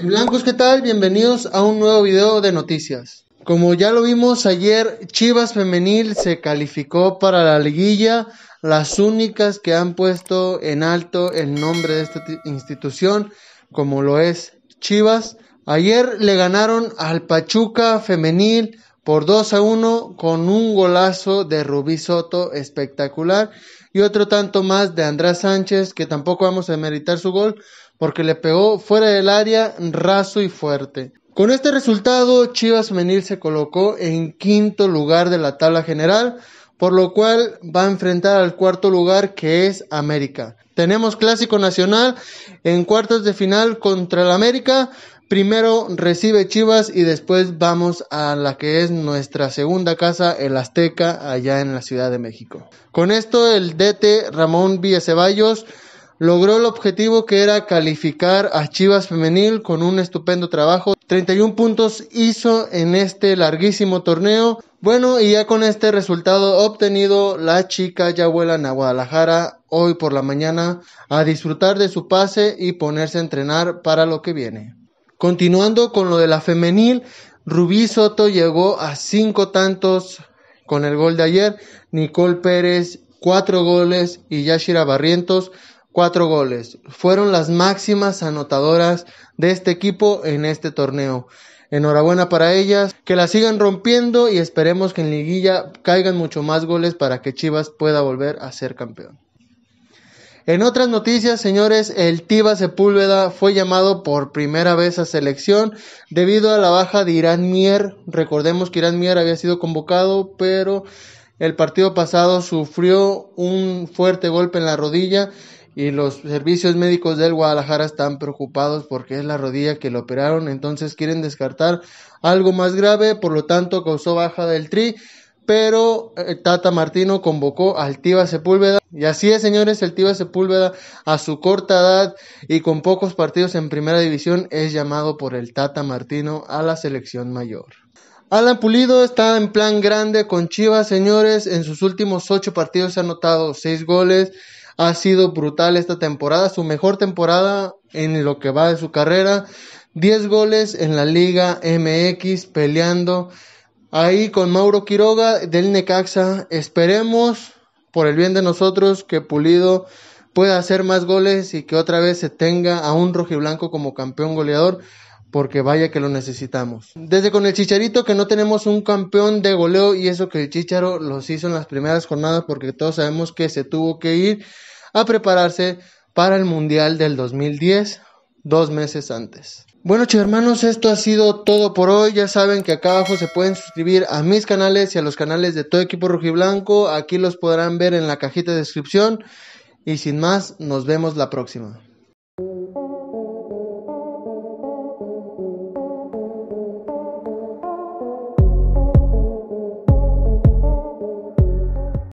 Blancos, ¿qué tal? Bienvenidos a un nuevo video de noticias. Como ya lo vimos ayer, Chivas Femenil se calificó para la liguilla, las únicas que han puesto en alto el nombre de esta institución, como lo es Chivas. Ayer le ganaron al Pachuca Femenil por 2 a 1 con un golazo de Rubí Soto espectacular y otro tanto más de Andrés Sánchez que tampoco vamos a meritar su gol porque le pegó fuera del área raso y fuerte. Con este resultado, Chivas Menil se colocó en quinto lugar de la tabla general, por lo cual va a enfrentar al cuarto lugar que es América. Tenemos Clásico Nacional en cuartos de final contra el América. Primero recibe Chivas y después vamos a la que es nuestra segunda casa, el Azteca, allá en la Ciudad de México. Con esto el DT Ramón Ceballos logró el objetivo que era calificar a Chivas Femenil con un estupendo trabajo. 31 puntos hizo en este larguísimo torneo. Bueno, y ya con este resultado obtenido, la chica ya vuela a Guadalajara hoy por la mañana a disfrutar de su pase y ponerse a entrenar para lo que viene. Continuando con lo de la femenil, Rubí Soto llegó a cinco tantos con el gol de ayer, Nicole Pérez cuatro goles y Yashira Barrientos cuatro goles. Fueron las máximas anotadoras de este equipo en este torneo. Enhorabuena para ellas, que la sigan rompiendo y esperemos que en liguilla caigan mucho más goles para que Chivas pueda volver a ser campeón. En otras noticias, señores, el Tiva Sepúlveda fue llamado por primera vez a selección debido a la baja de Irán Mier. Recordemos que Irán Mier había sido convocado, pero el partido pasado sufrió un fuerte golpe en la rodilla y los servicios médicos del Guadalajara están preocupados porque es la rodilla que lo operaron, entonces quieren descartar algo más grave, por lo tanto causó baja del tri, pero eh, Tata Martino convocó al Altiva Sepúlveda. Y así es, señores, el Sepúlveda a su corta edad y con pocos partidos en primera división es llamado por el Tata Martino a la selección mayor. Alan Pulido está en plan grande con Chivas, señores. En sus últimos ocho partidos ha anotado seis goles ha sido brutal esta temporada, su mejor temporada en lo que va de su carrera. 10 goles en la Liga MX peleando ahí con Mauro Quiroga del Necaxa. Esperemos, por el bien de nosotros, que Pulido pueda hacer más goles y que otra vez se tenga a un rojiblanco como campeón goleador porque vaya que lo necesitamos. Desde con el Chicharito que no tenemos un campeón de goleo y eso que el Chicharo los hizo en las primeras jornadas porque todos sabemos que se tuvo que ir a prepararse para el Mundial del 2010 dos meses antes. Bueno, chicos hermanos, esto ha sido todo por hoy. Ya saben que acá abajo se pueden suscribir a mis canales y a los canales de todo equipo rojiblanco. Aquí los podrán ver en la cajita de descripción. Y sin más, nos vemos la próxima.